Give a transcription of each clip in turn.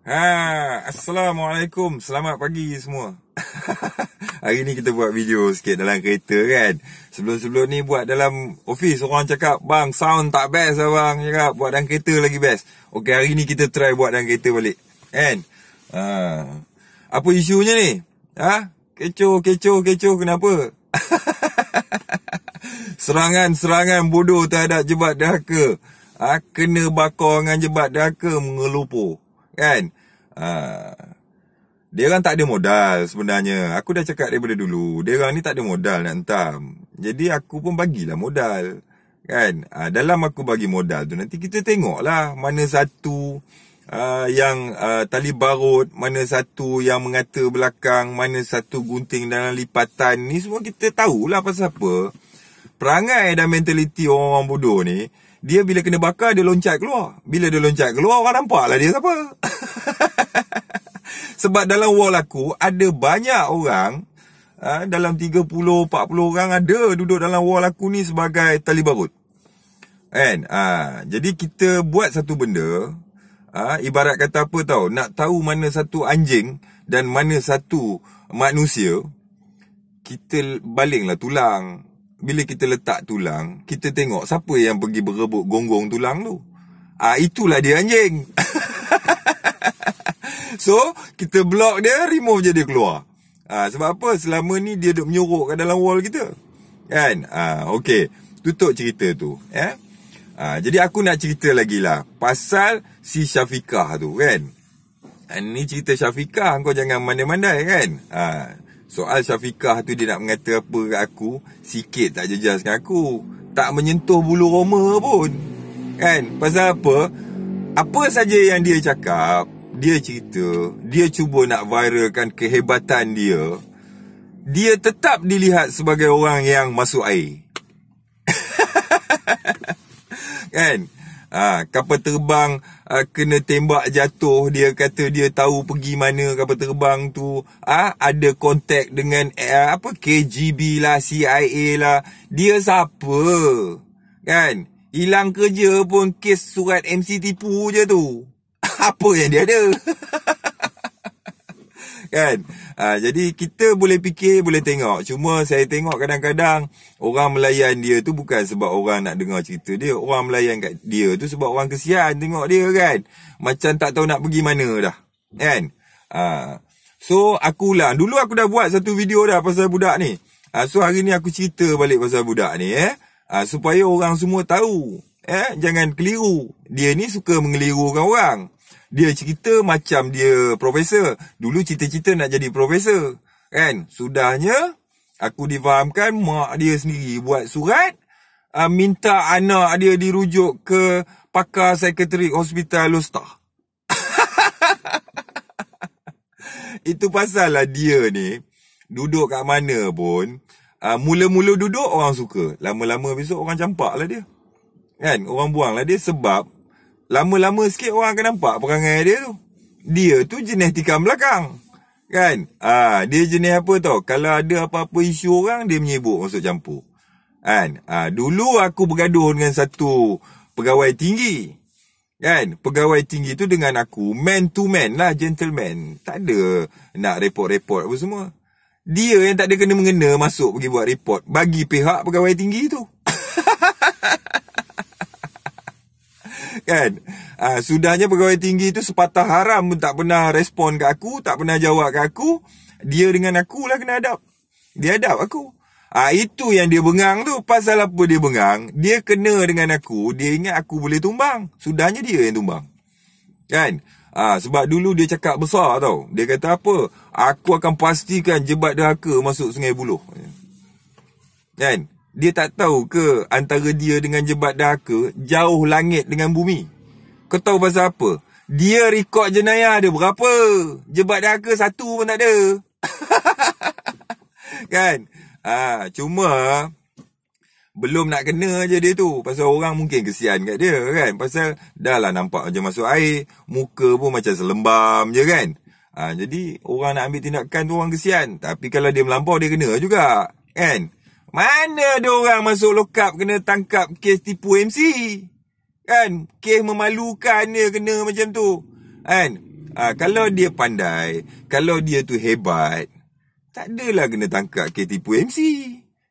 Ha, assalamualaikum. Selamat pagi semua. Hari ni kita buat video sikit dalam kereta kan. Sebelum-sebelum ni buat dalam office orang cakap, "Bang, sound tak best lah, bang. Cakap, "Buat dalam kereta lagi best." Okey, hari ni kita try buat dalam kereta balik. Kan? Ha. Apa isunya ni? Ha? Kecoh, kecoh, kecoh kenapa? Serangan-serangan bodoh terhadap jebat dahaka. Ha, kena bakar dengan jebat dahaka mengelupur. Kan? Ha. Dia orang tak ada modal sebenarnya. Aku dah cakap daripada dulu. Dia orang ni tak ada modal nak entam. Jadi aku pun bagilah modal. Kan? Ha. Dalam aku bagi modal tu nanti kita tengoklah mana satu... Uh, yang uh, tali barut Mana satu yang mengata belakang Mana satu gunting dalam lipatan Ni semua kita tahulah pasal apa Perangai dan mentaliti orang-orang bodoh ni dia bila kena bakar, dia loncat keluar. Bila dia loncat keluar, orang nampak lah dia siapa. Sebab dalam wall aku, ada banyak orang. Ha, dalam 30-40 orang ada duduk dalam wall aku ni sebagai tali barut. And, ha, jadi kita buat satu benda. Ha, ibarat kata apa tau. Nak tahu mana satu anjing dan mana satu manusia. Kita baling lah tulang bila kita letak tulang, kita tengok siapa yang pergi berebut gonggong tulang tu. Ah itulah dia anjing. so, kita block dia, remove je dia keluar. Ah sebab apa? Selama ni dia duk menyorok kat dalam wall kita. Kan? Ah okey. Tutup cerita tu, ya. Eh? Ah jadi aku nak cerita lagi lah pasal si Syafiqah tu kan. Ini ah, cerita Syafiqah kau jangan mandai-mandai kan. Ah Soal Syafiqah tu dia nak mengata apa kat aku Sikit tak jejas dengan aku Tak menyentuh bulu roma pun Kan? Pasal apa? Apa saja yang dia cakap Dia cerita Dia cuba nak viralkan kehebatan dia Dia tetap dilihat sebagai orang yang masuk air Kan? ha, kapal terbang ha, kena tembak jatuh dia kata dia tahu pergi mana kapal terbang tu ah ha, ada kontak dengan eh, apa KGB lah CIA lah dia siapa kan hilang kerja pun kes surat MC tipu je tu apa yang dia ada kan ha, jadi kita boleh fikir boleh tengok cuma saya tengok kadang-kadang orang melayan dia tu bukan sebab orang nak dengar cerita dia orang melayan kat dia tu sebab orang kesian tengok dia kan macam tak tahu nak pergi mana dah kan ha, so aku lah dulu aku dah buat satu video dah pasal budak ni ha, so hari ni aku cerita balik pasal budak ni eh ha, supaya orang semua tahu eh jangan keliru dia ni suka mengelirukan orang dia cerita macam dia profesor. Dulu cita-cita nak jadi profesor. Kan? Sudahnya, aku difahamkan mak dia sendiri buat surat. Uh, minta anak dia dirujuk ke pakar sekretari hospital Lusta. Itu pasal lah dia ni duduk kat mana pun. Uh, mula-mula duduk orang suka. Lama-lama besok orang campak lah dia. Kan? Orang buang lah dia sebab lama-lama sikit orang akan nampak perangai dia tu. Dia tu jenis tikam belakang. Kan? Ah, ha, dia jenis apa tau? Kalau ada apa-apa isu orang, dia menyebut masuk campur. Kan? Ah, ha, dulu aku bergaduh dengan satu pegawai tinggi. Kan? Pegawai tinggi tu dengan aku, man to man lah, gentleman. Tak ada nak report-report apa semua. Dia yang tak ada kena-mengena masuk pergi buat report bagi pihak pegawai tinggi tu. kan ha, sudahnya pegawai tinggi tu sepatah haram pun tak pernah respon ke aku tak pernah jawab ke aku dia dengan aku lah kena hadap dia hadap aku ha, itu yang dia bengang tu pasal apa dia bengang dia kena dengan aku dia ingat aku boleh tumbang sudahnya dia yang tumbang kan ha, sebab dulu dia cakap besar tau dia kata apa aku akan pastikan jebat dahaka masuk sungai buluh, kan dia tak tahu ke antara dia dengan jebat daka jauh langit dengan bumi? Kau tahu pasal apa? Dia rekod jenayah dia berapa? Jebat daka satu pun tak ada. kan? Ah, ha, cuma belum nak kena je dia tu Pasal orang mungkin kesian kat dia kan Pasal dah lah nampak macam masuk air Muka pun macam selembam je kan ha, Jadi orang nak ambil tindakan tu orang kesian Tapi kalau dia melampau dia kena juga Kan mana ada orang masuk lokap kena tangkap kes tipu MC? Kan? Kes memalukan dia kena macam tu. Kan? Ha, kalau dia pandai, kalau dia tu hebat, tak adalah kena tangkap kes tipu MC.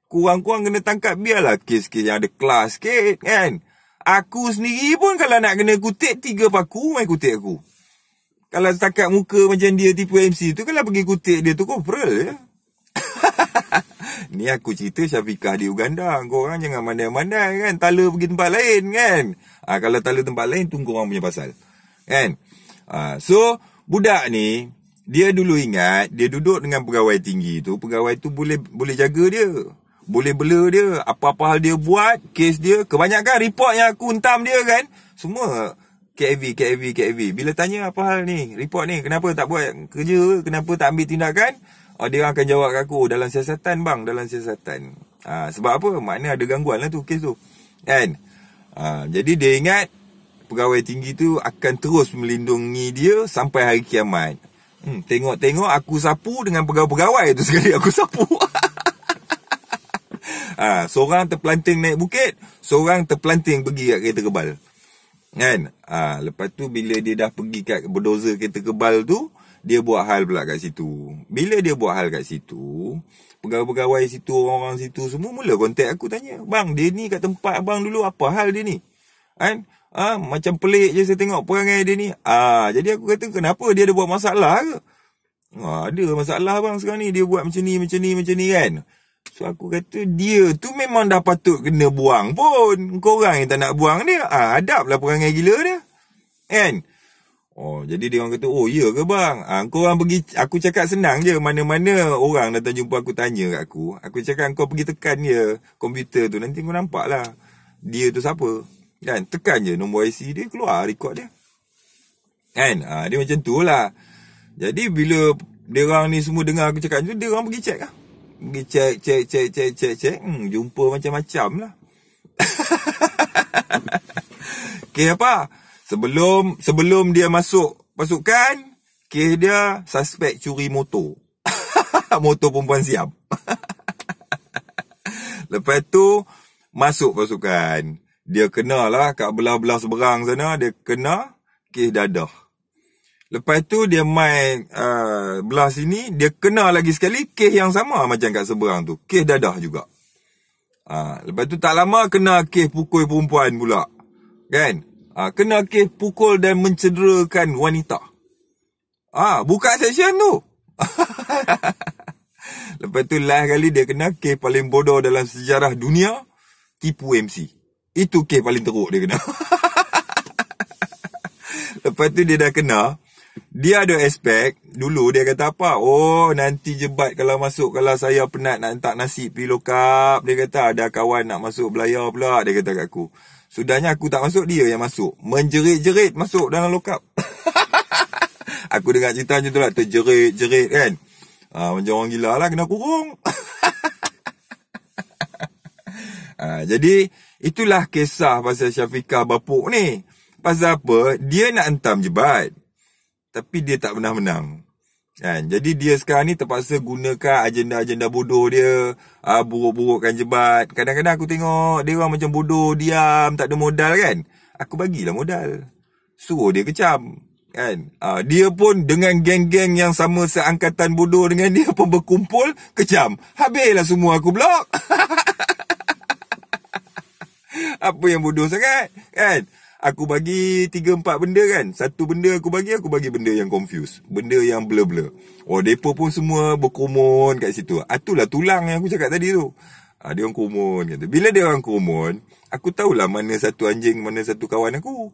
Kurang-kurang kena tangkap biarlah kes-kes yang ada kelas sikit, kan? Aku sendiri pun kalau nak kena kutip tiga paku, main kutip aku. Kalau tangkap muka macam dia tipu MC tu, kalau pergi kutip dia tu, kau peral, ya? ni aku cerita Syafiqah di Uganda. Kau orang jangan mandai-mandai kan. Tala pergi tempat lain kan. Ha, kalau tala tempat lain tu kau orang punya pasal. Kan? Ha, so budak ni dia dulu ingat dia duduk dengan pegawai tinggi tu, pegawai tu boleh boleh jaga dia. Boleh bela dia apa-apa hal dia buat, kes dia kebanyakan report yang aku hentam dia kan. Semua KV, KV, KV. Bila tanya apa hal ni, report ni, kenapa tak buat kerja, kenapa tak ambil tindakan, Oh, dia akan jawab kat aku dalam siasatan bang, dalam siasatan. Ha, sebab apa? Makna ada gangguan lah tu kes tu. Kan? Ha, jadi dia ingat pegawai tinggi tu akan terus melindungi dia sampai hari kiamat. Hmm, tengok-tengok aku sapu dengan pegawai-pegawai tu sekali aku sapu. ha, seorang terplanting naik bukit, seorang terplanting pergi kat kereta kebal. Kan? Ha, lepas tu bila dia dah pergi kat berdoza kereta kebal tu, dia buat hal pula kat situ. Bila dia buat hal kat situ, pegawai-pegawai situ, orang-orang situ semua mula kontak aku tanya, "Bang, dia ni kat tempat abang dulu apa hal dia ni?" Kan? ha, macam pelik je saya tengok perangai dia ni. Ah, ha, jadi aku kata, "Kenapa dia ada buat masalah ke?" Ha, ada masalah bang sekarang ni dia buat macam ni macam ni macam ni kan. So aku kata dia tu memang dah patut kena buang pun. Kau orang yang tak nak buang dia. Ah ha, adablah perangai gila dia. Kan? Oh, jadi dia orang kata, oh ya ke bang? Ha, kau orang pergi, aku cakap senang je, mana-mana orang datang jumpa aku tanya kat aku. Aku cakap, kau pergi tekan dia komputer tu, nanti kau nampak lah dia tu siapa. Kan, tekan je nombor IC dia, keluar rekod dia. Kan, ha, dia macam tu lah. Jadi bila dia orang ni semua dengar aku cakap tu, dia orang pergi cek lah. Pergi cek, cek, cek, cek, cek, cek. Hmm, jumpa macam-macam lah. okay, Apa? Sebelum sebelum dia masuk pasukan, kes dia suspek curi motor. motor perempuan siap. Lepas tu masuk pasukan. Dia kena lah kat belah-belah seberang sana, dia kena kes dadah. Lepas tu dia main uh, belah sini, dia kena lagi sekali kes yang sama macam kat seberang tu. Kes dadah juga. Ha, lepas tu tak lama kena kes pukul perempuan pula. Kan? uh, kena kes pukul dan mencederakan wanita. Ah, uh, buka session tu. Lepas tu last kali dia kena kes paling bodoh dalam sejarah dunia, tipu MC. Itu kes paling teruk dia kena. Lepas tu dia dah kena dia ada aspek Dulu dia kata apa Oh nanti jebat kalau masuk Kalau saya penat nak hantar nasi pergi lokap Dia kata ada kawan nak masuk belayar pula Dia kata kat aku Sudahnya aku tak masuk dia yang masuk. Menjerit-jerit masuk dalam lokap. aku dengar cerita macam tu lah. Terjerit-jerit kan. Ha, macam orang gila lah kena kurung. ha, jadi itulah kisah pasal Syafiqah bapuk ni. Pasal apa? Dia nak entam jebat. Tapi dia tak pernah menang. menang. Kan? Jadi dia sekarang ni terpaksa gunakan agenda-agenda bodoh dia. Uh, buruk-burukkan jebat. Kadang-kadang aku tengok dia orang macam bodoh, diam, tak ada modal kan. Aku bagilah modal. Suruh dia kecam. Kan? Uh, dia pun dengan geng-geng yang sama seangkatan bodoh dengan dia pun berkumpul, kecam. Habislah semua aku blok. Apa yang bodoh sangat? Kan? aku bagi 3 4 benda kan. Satu benda aku bagi, aku bagi benda yang confuse, benda yang blur-blur. Oh, depa pun semua berkumun kat situ. Atulah tulang yang aku cakap tadi tu. Ha, dia orang kumun kata. Bila dia orang kumun, aku tahulah mana satu anjing, mana satu kawan aku.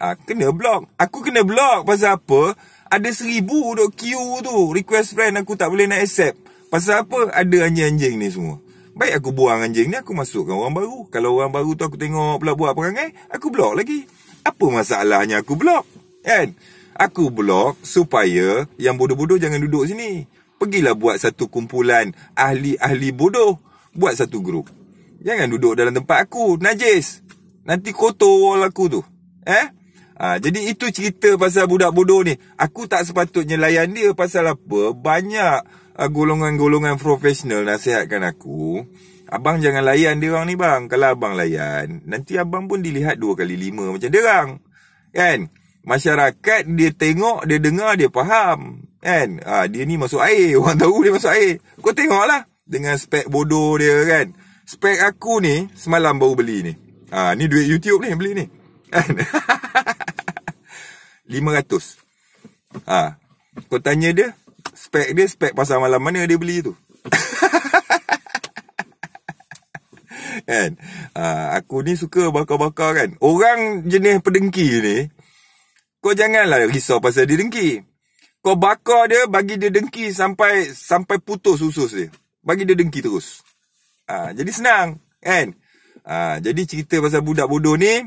Ha, kena block. Aku kena block pasal apa? Ada seribu dok queue tu. Request friend aku tak boleh nak accept. Pasal apa? Ada anjing-anjing ni semua. Baik aku buang anjing ni aku masukkan orang baru. Kalau orang baru tu aku tengok pula buat perangai, aku blok lagi. Apa masalahnya aku blok? Kan? Aku blok supaya yang bodoh-bodoh jangan duduk sini. Pergilah buat satu kumpulan ahli-ahli bodoh. Buat satu grup. Jangan duduk dalam tempat aku. Najis. Nanti kotor wall aku tu. Eh? Ha, jadi itu cerita pasal budak bodoh ni. Aku tak sepatutnya layan dia pasal apa. Banyak uh, golongan-golongan profesional nasihatkan aku. Abang jangan layan dia orang ni bang. Kalau abang layan, nanti abang pun dilihat dua kali lima macam dia orang. Kan? Masyarakat dia tengok, dia dengar, dia faham. Kan? Ha, dia ni masuk air. Orang tahu dia masuk air. Kau tengoklah. Dengan spek bodoh dia kan. Spek aku ni, semalam baru beli ni. Ha, ni duit YouTube ni beli ni. Kan? 500 ha. Kau tanya dia Spek dia spek pasal malam mana dia beli tu kan? ha, Aku ni suka bakar-bakar kan Orang jenis pedengki ni Kau janganlah risau pasal dia dengki Kau bakar dia bagi dia dengki sampai Sampai putus usus dia Bagi dia dengki terus ha, Jadi senang kan ha, Jadi cerita pasal budak bodoh ni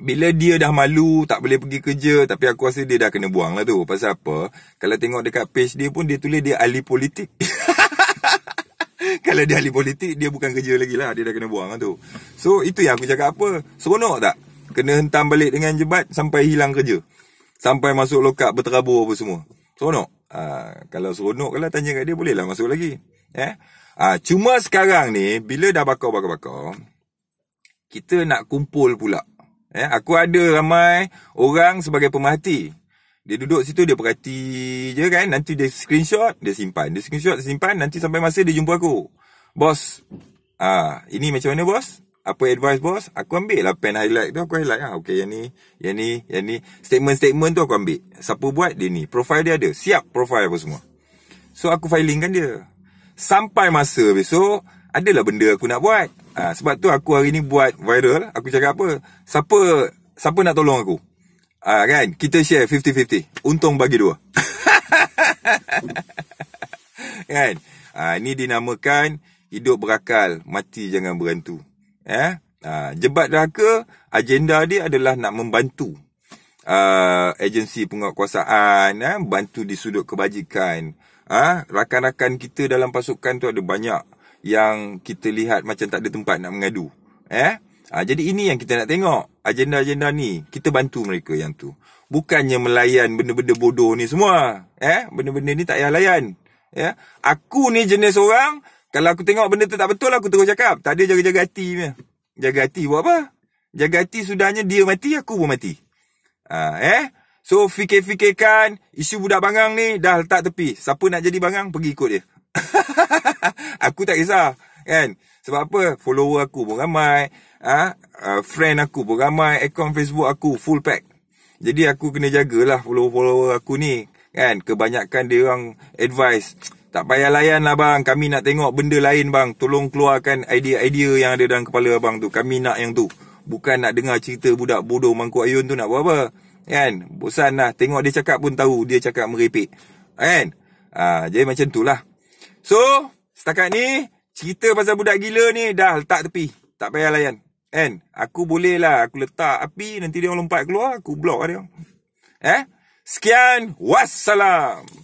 bila dia dah malu tak boleh pergi kerja tapi aku rasa dia dah kena buang lah tu. Pasal apa? Kalau tengok dekat page dia pun dia tulis dia ahli politik. Kalau dia ahli politik dia bukan kerja lagi lah. Dia dah kena buang lah tu. So itu yang aku cakap apa. Seronok tak? Kena hentam balik dengan jebat sampai hilang kerja. Sampai masuk lokak berterabur apa semua. Seronok? Uh, kalau seronok lah tanya kat dia bolehlah masuk lagi. Eh? Uh, cuma sekarang ni bila dah bakar-bakar-bakar. Kita nak kumpul pula. Eh, aku ada ramai orang sebagai pemerhati. Dia duduk situ, dia perhati je kan. Nanti dia screenshot, dia simpan. Dia screenshot, dia simpan. Nanti sampai masa dia jumpa aku. Bos, ah ini macam mana bos? Apa advice bos? Aku ambil lah pen highlight tu, aku highlight lah. Okay, yang ni, yang ni, yang ni. Statement-statement tu aku ambil. Siapa buat, dia ni. Profile dia ada. Siap profile apa semua. So, aku filing kan dia. Sampai masa besok, adalah benda aku nak buat. Ha, sebab tu aku hari ni buat viral, aku cakap apa? Siapa siapa nak tolong aku? Ha, kan? Kita share 50-50. Untung bagi dua. kan? Ha, ah, ini dinamakan hidup berakal, mati jangan berantu. Ya? Ha, jebat raka, agenda dia adalah nak membantu uh, agensi penguatkuasaan, ha, bantu di sudut kebajikan. Ha, rakan-rakan kita dalam pasukan tu ada banyak yang kita lihat macam tak ada tempat nak mengadu. Eh? Ha, jadi ini yang kita nak tengok. Agenda-agenda ni. Kita bantu mereka yang tu. Bukannya melayan benda-benda bodoh ni semua. Eh? Benda-benda ni tak payah layan. Ya? Aku ni jenis orang, kalau aku tengok benda tu tak betul, aku terus cakap. Tak ada jaga-jaga hati ni. Jaga hati buat apa? Jaga hati sudahnya dia mati, aku pun mati. Ha, eh? So, fikir-fikirkan isu budak bangang ni dah letak tepi. Siapa nak jadi bangang, pergi ikut dia. aku tak kisah kan sebab apa follower aku pun ramai ah ha? uh, friend aku pun ramai account Facebook aku full pack jadi aku kena jagalah follower-follower aku ni kan kebanyakan dia orang advice tak payah layan lah bang kami nak tengok benda lain bang tolong keluarkan idea-idea yang ada dalam kepala abang tu kami nak yang tu bukan nak dengar cerita budak bodoh mangkuk ayun tu nak buat apa kan bosan lah. tengok dia cakap pun tahu dia cakap meripik kan ha, jadi macam tu lah So, setakat ni, cerita pasal budak gila ni dah letak tepi. Tak payah layan. And, aku boleh lah. Aku letak api, nanti dia orang lompat keluar. Aku blok dia. Eh? Sekian. Wassalam.